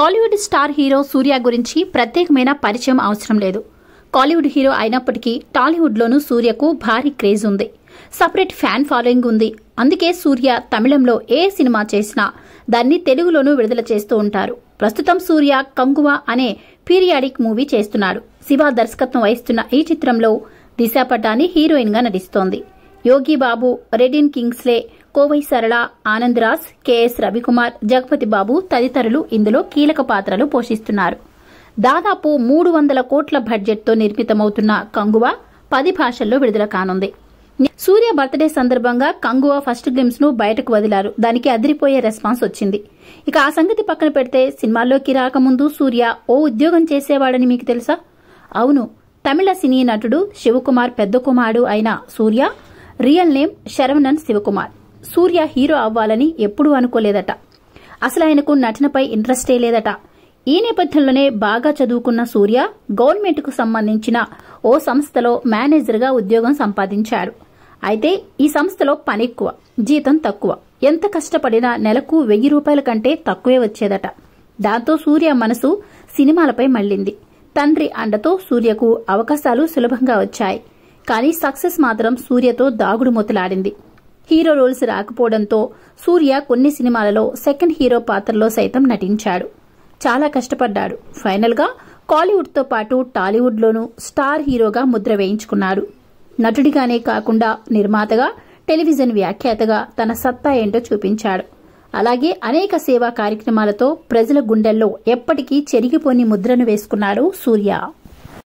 Kollywood star hero సూర్య గురించి ప్రత్యేకమైన పరిచయం అవసరం లేదు కాలీవుడ్ హీరో అయినప్పటికీ టాలీవుడ్లోనూ సూర్యకు భారీ క్రేజ్ ఉంది సపరేట్ ఫ్యాన్ ఫాలోయింగ్ ఉంది అందుకే సూర్య తమిళంలో ఏ సినిమా చేసినా దాన్ని తెలుగులోనూ విడుదల చేస్తూ ఉంటారు ప్రస్తుతం సూర్య కంగువ అనే పీరియాడిక్ మూవీ చేస్తున్నాడు శివ దర్శకత్వం వహిస్తున్న ఈ చిత్రంలో దిశా హీరోయిన్ హీరోయిన్గా నటిస్తోంది యోగి బాబు రెడిన్ కింగ్స్లే కోవై సరళ ఆనందరాజ్ కెఎస్ రవికుమార్ జగపతి బాబు తదితరులు ఇందులో కీలక పాత్రలు పోషిస్తున్నారు దాదాపు మూడు వందల కోట్ల బడ్జెట్తో నిర్మితమవుతున్న కంగువ పది భాషల్లో విడుదల కానుంది సూర్య బర్త్డే సందర్భంగా కంగువ ఫస్ట్ గేమ్స్ ను బయటకు వదిలారు దానికి అదిరిపోయే రెస్పాన్స్ వచ్చింది ఇక ఆ సంగతి పక్కన పెడితే సినిమాల్లోకి రాకముందు సూర్య ఓ ఉద్యోగం చేసేవాడని మీకు తెలుసా అవును తమిళ సినీ నటుడు శివకుమార్ పెద్ద కుమారుడు అయిన Suriya real name Saravanan Sivakumar Suriya hero అవ్వాలని ఎప్పుడూ అనుకోలేదట అసలు ఆయనకు నటనపై ఇంట్రెస్టే లేదట ఈ నేపథ్యంలోనే బాగా చదువుకున్న సూర్య గవర్నమెంట్కు సంబంధించిన ఓ సంస్థలో మేనేజర్గా ఉద్యోగం సంపాదించారు అయితే ఈ సంస్థలో పని ఎక్కువ జీతం తక్కువ ఎంత కష్టపడినా నెలకు వెయ్యి రూపాయల కంటే తక్కువే వచ్చేదట దాంతో సూర్య మనసు సినిమాలపై మళ్ళింది తండ్రి అండతో సూర్యకు అవకాశాలు సులభంగా వచ్చాయి కానీ సక్సెస్ మాత్రం సూర్యతో దాగుడు మొతలాడింది హీరో రోల్స్ రాకపోవడంతో సూర్య కొన్ని సినిమాలలో సెకండ్ హీరో పాత్రలో సైతం నటించాడు చాలా కష్టపడ్డాడు ఫైనల్గా కాలీవుడ్తో పాటు టాలీవుడ్లోనూ స్టార్ హీరోగా ముద్ర వేయించుకున్నాడు నటుడిగానే కాకుండా నిర్మాతగా టెలివిజన్ వ్యాఖ్యాతగా తన సత్తా ఏంటో చూపించాడు అలాగే అనేక సేవా కార్యక్రమాలతో ప్రజల గుండెల్లో ఎప్పటికీ చెరిగిపోని ముద్రను వేసుకున్నాడు సూర్య